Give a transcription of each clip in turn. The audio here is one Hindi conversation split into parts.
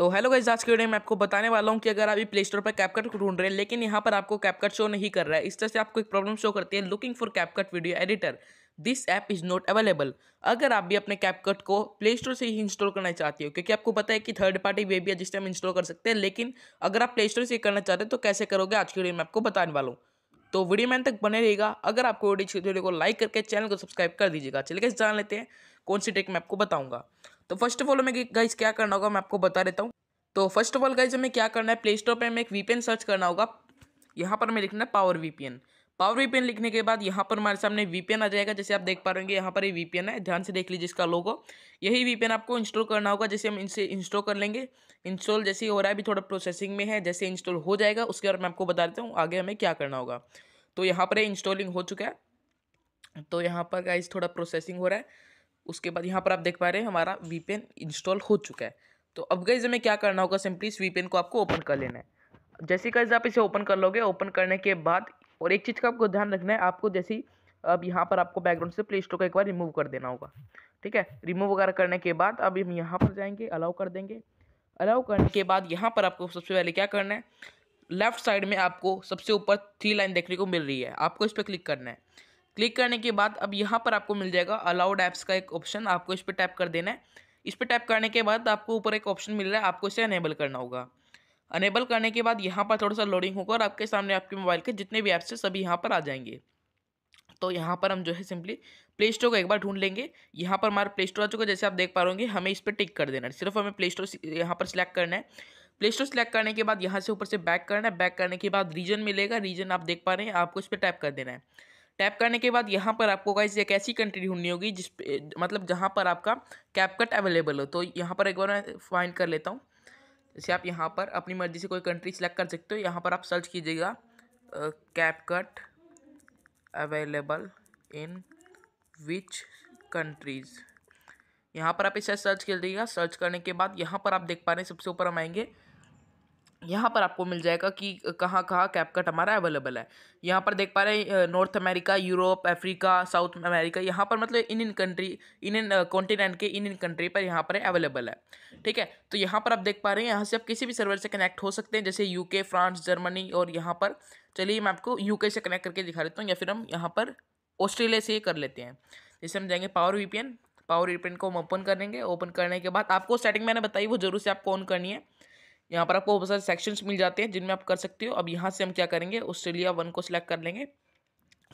तो हेलो गाइज आज के वीडियो में आपको बताने वाला हूँ कि अगर आप प्ले स्टोर पर कैपकट ढूंढ रहे हैं लेकिन यहाँ पर आपको कैपकट शो नहीं कर रहा है इस तरह से आपको एक प्रॉब्लम शो करती है looking for CapCut video editor this app is not available अगर आप भी अपने कैपकट को प्ले स्टोर से ही इंस्टॉल करना चाहते हो क्योंकि आपको पता है कि थर्ड पार्टी वे भी है जिससे हम इंस्टॉल कर सकते हैं लेकिन अगर आप प्ले स्टोर से करना चाहते हैं तो कैसे करोगे आज की वीडियो में आपको बताने वाला हूँ तो वीडियो मैन तक बने रहेगा अगर आपको वीडियो को लाइक करके चैनल को सब्सक्राइब कर दीजिएगा चलिए जान लेते हैं कौन सी टेक मैं आपको बताऊँगा तो फर्स्ट ऑफ ऑल हमें गाइज क्या करना होगा मैं आपको बता देता हूँ तो फर्स्ट ऑफ ऑल गाइज हमें क्या करना है प्ले स्टोर पर हमें एक वीपीएन सर्च करना होगा यहाँ पर हमें लिखना है पावर वीपीएन पावर वीपीएन लिखने के बाद यहाँ पर हमारे सामने वीपीएन आ जाएगा जैसे आप देख पा रहे यहाँ पर ये वीपीएन है ध्यान से देख लीजिए इसका लोगो यही वीपीएन आपको इंस्टॉल करना होगा जैसे हम इनसे इंस्टॉल कर लेंगे इंस्टॉल जैसे हो रहा है अभी थोड़ा प्रोसेसिंग में है जैसे इंस्टॉल हो जाएगा उसके बाद मैं आपको बता देता हूँ आगे हमें क्या करना होगा तो यहाँ पर इंस्टॉलिंग हो चुका है तो यहाँ पर गाइज थोड़ा प्रोसेसिंग हो रहा है उसके बाद यहाँ पर आप देख पा रहे हैं हमारा वीपेन इंस्टॉल हो चुका है तो अब गई हमें क्या करना होगा सिंपली इस वीपेन को आपको ओपन कर लेना है जैसे गाइज आप इसे ओपन कर लोगे ओपन करने के बाद और एक चीज़ का आपको ध्यान रखना है आपको ही अब यहाँ पर आपको बैकग्राउंड से प्ले स्टोर को एक बार रिमूव कर देना होगा ठीक है रिमूव वगैरह करने के बाद अब हम यहाँ पर जाएंगे अलाउ कर देंगे अलाउ करने के बाद यहाँ पर आपको सबसे पहले क्या करना है लेफ्ट साइड में आपको सबसे ऊपर थ्री लाइन देखने को मिल रही है आपको इस पर क्लिक करना है क्लिक करने के बाद अब यहाँ पर आपको मिल जाएगा अलाउड ऐप्स का एक ऑप्शन आपको इस पर टैप कर देना है इस पर टैप करने के बाद आपको ऊपर एक ऑप्शन मिल रहा है आपको इसे अनेबल करना होगा अनेबल करने के बाद यहाँ पर थोड़ा सा लोडिंग होगा और आपके सामने आपके मोबाइल के जितने भी ऐप्स हैं सभी यहाँ पर आ जाएंगे तो यहाँ पर हम जो है सिंपली प्ले स्टोर को एक बार ढूंढ लेंगे यहाँ पर हमारा प्ले स्टोर आ चुका है जैसे आप देख पा रहे होंगे हमें इस पर टिक कर देना है सिर्फ हमें प्ले स्टोर यहाँ पर सिलेक्ट करना है प्ले स्टोर सेलेक्ट करने के बाद यहाँ से ऊपर से बैक करना है बैक करने के बाद रीजन मिलेगा रीजन आप देख पा रहे हैं आपको इस पर टैप कर देना है टैप करने के बाद यहाँ पर आपको गाइज एक ऐसी कंट्री ढूंढनी होगी जिस मतलब जहाँ पर आपका कैपकट अवेलेबल हो तो यहाँ पर एक बार मैं फाइंड कर लेता हूँ जैसे आप यहाँ पर अपनी मर्जी से कोई कंट्री सेलेक्ट कर सकते हो यहाँ पर आप सर्च कीजिएगा CapCut available in which countries यहाँ पर आप इसे सर्च कर दीजिएगा सर्च करने के बाद यहाँ पर आप देख पा रहे हैं सबसे ऊपर हम आएंगे यहाँ पर आपको मिल जाएगा कि कहाँ कहाँ कैपकट हमारा अवेलेबल है यहाँ पर देख पा रहे हैं North America Europe Africa South America यहाँ पर मतलब इन in country in in continent के इन इन कंट्री पर यहाँ पर अवेलेबल है ठीक है तो यहाँ पर आप देख पा रहे हैं यहाँ से आप किसी भी सर्वर से कनेक्ट हो सकते हैं जैसे यू फ्रांस जर्मनी और यहाँ पर चलिए मैं आपको यूके से कनेक्ट करके दिखा देता हूँ या फिर हम यहाँ पर ऑस्ट्रेलिया से ही कर लेते हैं जैसे हम जाएंगे पावर वीपीएन पावर वीपीएन को हम ओपन करेंगे ओपन करने के बाद आपको सेटिंग मैंने बताई वो जरूर से आपको ऑन करनी है यहाँ पर आपको बहुत सारे सेक्शंस मिल जाते हैं जिनमें आप कर सकते हो अब यहाँ से हम क्या करेंगे ऑस्ट्रेलिया वन को सिलेक्ट कर लेंगे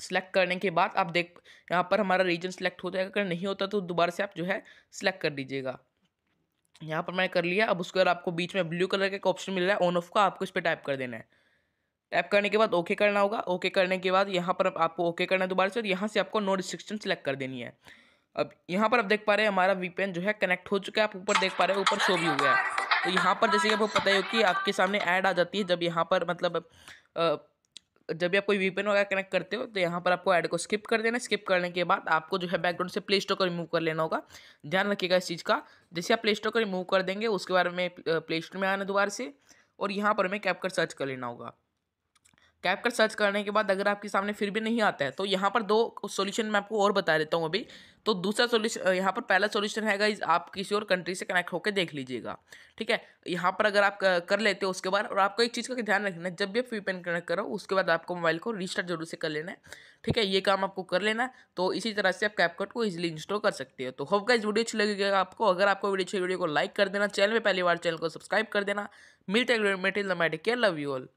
सिलेक्ट करने के बाद आप देख यहाँ पर हमारा रीजन सिलेक्ट हो जाएगा अगर नहीं होता तो दोबारा से आप जो है सिलेक्ट कर दीजिएगा यहाँ पर मैंने कर लिया अब उसके बाद आपको बीच में ब्लू कलर का एक ऑप्शन मिल रहा है ऑन ऑफ का आपको इस पर टाइप कर देना है टाइप करने के बाद ओके करना होगा ओके करने के बाद यहाँ पर आपको ओके करना है दोबारा से और यहाँ से आपको नो रिस्ट्रिक्शन सेलेक्ट कर देनी है अब यहाँ पर आप देख पा रहे हैं हमारा वीपेन जो है कनेक्ट हो चुका है आप ऊपर देख पा रहे हैं ऊपर शो भी हुआ है तो यहाँ पर जैसे कि आपको पता ही हो कि आपके सामने ऐड आ जाती है जब यहाँ पर मतलब जब भी आप कोई वीपेन वगैरह कनेक्ट करते हो तो यहाँ पर आपको ऐड को स्किप कर देना स्किप करने के बाद आपको जो है बैकग्राउंड से प्ले स्टोर को रिमूव कर लेना होगा ध्यान रखिएगा इस चीज़ का जैसे आप प्ले स्टोर को रिमूव कर देंगे उसके बारे में प्ले स्टोर में आना दोबारा से और यहाँ पर हमें कैप कर सर्च कर लेना होगा कैप कर सर्च करने के बाद अगर आपके सामने फिर भी नहीं आता है तो यहाँ पर दो सोल्यूशन मैं आपको और बता देता हूँ अभी तो दूसरा सोल्यूशन यहाँ पर पहला सोल्यूशन है गाइज आप किसी और कंट्री से कनेक्ट होकर देख लीजिएगा ठीक है यहाँ पर अगर आप कर लेते हो उसके बाद और आपको एक चीज़ का ध्यान रखना है जब भी आप वीपेन कनेक्ट करो उसके बाद आपको मोबाइल को रिस्टार्ट जरूर से कर लेना है ठीक है ये काम आपको कर लेना है तो इसी तरह से आप कैपकट को इजिली इंस्टॉल कर सकते हो तो होप गाइज वीडियो अच्छी लगेगा आपको अगर आपको वीडियो अच्छी वीडियो को लाइक कर देना चैनल में पहली बार चैनल को सब्सक्राइब कर देना मिलते हैं केयर लव यू ऑल